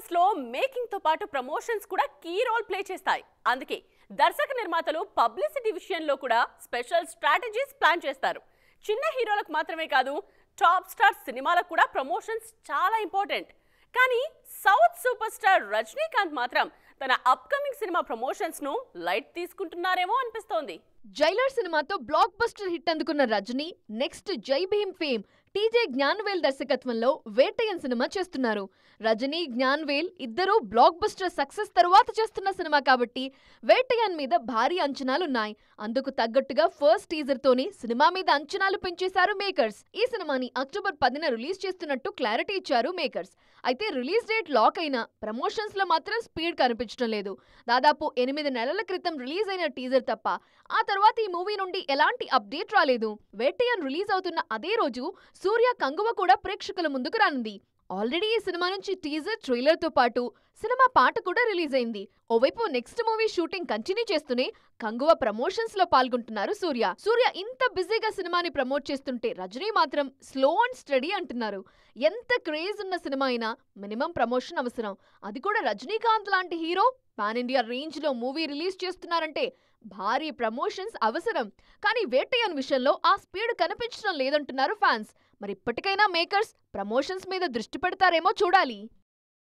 business లో making తో పాటు ప్రమోషన్స్ కూడా కీ రోల్ ప్లే చేస్తాయి అందుకే దర్శక నిర్మాతలు పబ్లిసిటీ విషయంలో కూడా స్పెషల్ స్ట్రాటజీస్ ప్లాన్ చేస్తారు చిన్న హీరోలకు మాత్రమే కాదు టాప్ స్టార్ సినిమాలకు కూడా ప్రమోషన్స్ చాలా ఇంపార్టెంట్ కానీ సౌత్ సూపర్ స్టార్ రజనీకాంత్ మాత్రం తన అప్కమింగ్ సినిమా ప్రమోషన్స్ ను లైట్ తీసుకుంటున్నారేమో అనిపిస్తోంది జైలర్ సినిమాతో బ్లాక్ బస్టర్ హిట్ అందుకున్న రజనీ నెక్స్ట్ జై భీమ్ ఫేమ్ టీజే జ్ఞాన్వేల్ దర్శకత్వంలో వేటయన్ సినిమా చేస్తున్నారు రజనీ జ్ఞాన్వేల్ ఇద్దరూ బ్లాక్ బస్టర్ సక్సెస్ తరువాత చేస్తున్న సినిమా కాబట్టి వేటయన్ మీద భారీ అంచనాలున్నాయి అందుకు తగ్గట్టుగా ఫస్ట్ టీజర్ తోని సినిమా మీద అంచనాలు పెంచేశారు మేకర్స్ ఈ సినిమాని అక్టోబర్ పదిన రిలీజ్ చేస్తున్నట్టు క్లారిటీ ఇచ్చారు మేకర్స్ అయితే రిలీజ్ డేట్ లాక్ అయినా లో మాత్రం స్పీడ్ కనిపించడం లేదు దాదాపు ఎనిమిది నెలల క్రితం రిలీజ్ అయిన టీజర్ తప్ప ఆ తర్వాత ఈ మూవీ నుండి ఎలాంటి అప్డేట్ రాలేదు వేటయన్ రిలీజ్ అవుతున్న అదే రోజు సూర్య కంగువ కూడా ప్రేక్షకుల ముందుకు రానుంది ఆల్రెడీ ఈ సినిమా నుంచి టీజర్ తో పాటు సినిమా పాట కూడా రిలీజ్ అయింది ఓవైపు నెక్స్ట్ మూవీ షూటింగ్ కంటిన్యూ చేస్తూనే కంగువ ప్రమోషన్స్ లో పాల్గొంటున్నారు సూర్య సూర్య ఇంత బిజీగా సినిమాని ప్రమోట్ చేస్తుంటే రజనీ మాత్రం స్లో అండ్ స్టడీ అంటున్నారు ఎంత క్రేజ్ ఉన్న సినిమా అయినా మినిమం ప్రమోషన్ అవసరం అది కూడా రజనీకాంత్ లాంటి హీరో పాన్ ఇండియా రేంజ్లో మూవీ రిలీజ్ చేస్తున్నారంటే భారీ ప్రమోషన్స్ అవసరం కానీ వేటయ్యన్ విషయంలో ఆ స్పీడ్ కనిపించడం లేదంటున్నారు ఫ్యాన్స్ మరి ఇప్పటికైనా మేకర్స్ ప్రమోషన్స్ మీద దృష్టి పెడతారేమో చూడాలి